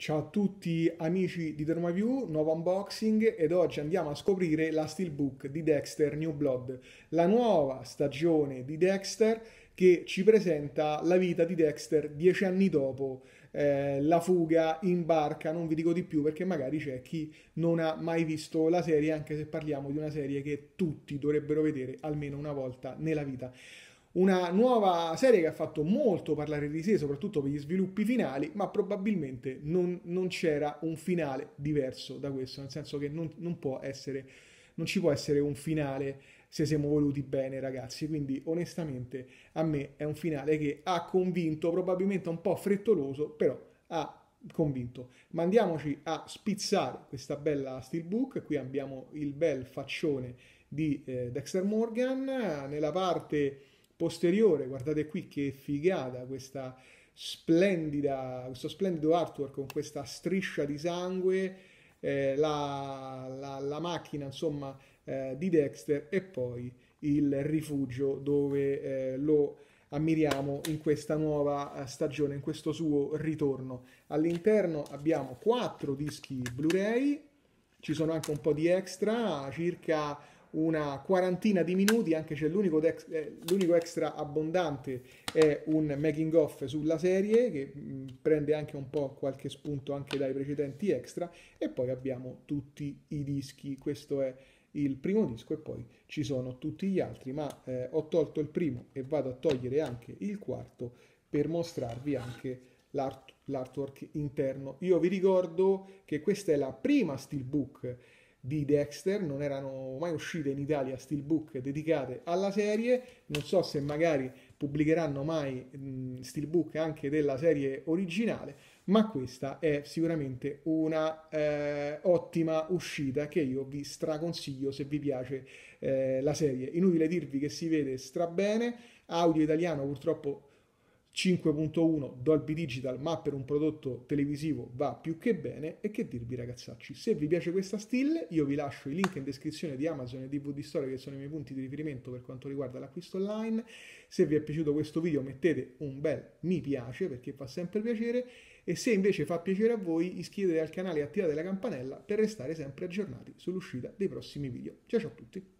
Ciao a tutti amici di DermaView, nuovo unboxing ed oggi andiamo a scoprire la steelbook di Dexter New Blood, la nuova stagione di Dexter che ci presenta la vita di Dexter dieci anni dopo eh, la fuga in barca, non vi dico di più perché magari c'è chi non ha mai visto la serie, anche se parliamo di una serie che tutti dovrebbero vedere almeno una volta nella vita. Una nuova serie che ha fatto molto parlare di sé, soprattutto per gli sviluppi finali, ma probabilmente non, non c'era un finale diverso da questo, nel senso che non, non, essere, non ci può essere un finale se siamo voluti bene, ragazzi. Quindi, onestamente, a me è un finale che ha convinto, probabilmente un po' frettoloso, però ha convinto. Mandiamoci a spizzare questa bella steelbook. Qui abbiamo il bel faccione di eh, Dexter Morgan. Nella parte posteriore, guardate qui che figata questa splendida, questo splendido artwork con questa striscia di sangue, eh, la, la, la, macchina insomma eh, di Dexter e poi il rifugio dove eh, lo ammiriamo in questa nuova eh, stagione, in questo suo ritorno. All'interno abbiamo quattro dischi Blu-ray, ci sono anche un po' di extra, circa una quarantina di minuti, anche se l'unico, dex, eh, l'unico extra abbondante è un making off sulla serie che mh, mm, prende anche un po' qualche spunto anche dai precedenti extra e poi abbiamo tutti i dischi, questo è il primo disco e poi ci sono tutti gli altri, ma eh, ho tolto il primo e vado a togliere anche il quarto per mostrarvi anche l'art- l'artwork interno. Io vi ricordo che questa è la prima steelbook di Dexter, non erano mai uscite in Italia steelbook dedicate alla serie, non so se magari pubblicheranno mai mh, steelbook anche della serie originale, ma questa è sicuramente una eh, ottima uscita che io vi straconsiglio se vi piace eh, la serie. Inutile dirvi che si vede strabene, audio italiano purtroppo 5.1 Dolby Digital ma per un prodotto televisivo va più che bene e che dirvi ragazzacci se vi piace questa stile io vi lascio i link in descrizione di Amazon e DVD Store che sono i miei punti di riferimento per quanto riguarda l'acquisto online se vi è piaciuto questo video mettete un bel mi piace perché fa sempre piacere e se invece fa piacere a voi iscrivetevi al canale e attivate la campanella per restare sempre aggiornati sull'uscita dei prossimi video ciao ciao a tutti